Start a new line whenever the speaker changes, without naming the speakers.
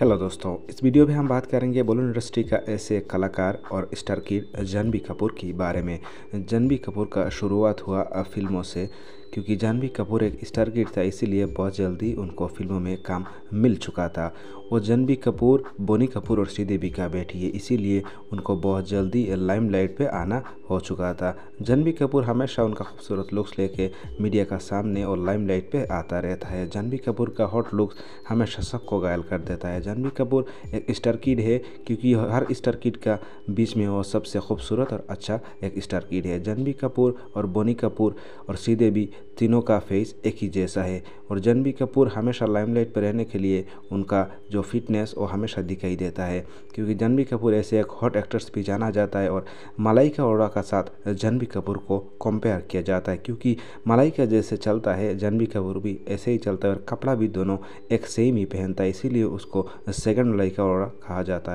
hello दोस्तों इस video में हम बात करेंगे बॉलीवुड इंडस्ट्री का ऐसे कलाकार और स्टार की जानवी कपूर के बारे में जानवी कपूर का शुरुआत हुआ फिल्मों से क्योंकि जानवी कपूर एक स्टार किड था इसीलिए बहुत जल्दी उनको फिल्मों में काम मिल चुका था वो जानवी कपूर बोनी कपूर और श्रीदेवी का बेटी है इसीलिए उनको बहुत जल्दी लाइमलाइट पे आना हो चुका था जानवी कपूर हमेशा उनका खूबसूरत लुक्स लेके मीडिया का सामने और लाइमलाइट पे आता रहता है जानवी कपूर का हॉट लुक्स हमेशा सबको घायल कर देता है जानवी कपूर एक स्टार किड है क्योंकि हर स्टार किड का बीच में वो सबसे खूबसूरत और अच्छा एक स्टार किड है जानवी कपूर और बोनी कपूर और श्रीदेवी तीनों का फेस एक ही जैसा है और जन्वी कपूर हमेशा लाइमलाइट पर रहने के लिए उनका जो फिटनेस वो हमेशा दिखाई देता है क्योंकि जन्वी कपूर ऐसे एक हॉट एक्ट्रेस भी जाना जाता है और मलाइका अरोड़ा का साथ जन्वी कपूर को कंपेयर किया जाता है क्योंकि मलाइका जैसे चलता है जन्वी कपूर भी ऐसे ही चलता है और कपड़ा भी दोनों एक सेम ही पहनता है इसीलिए उसको सेकेंड मलाइका अरोड़ा कहा जाता है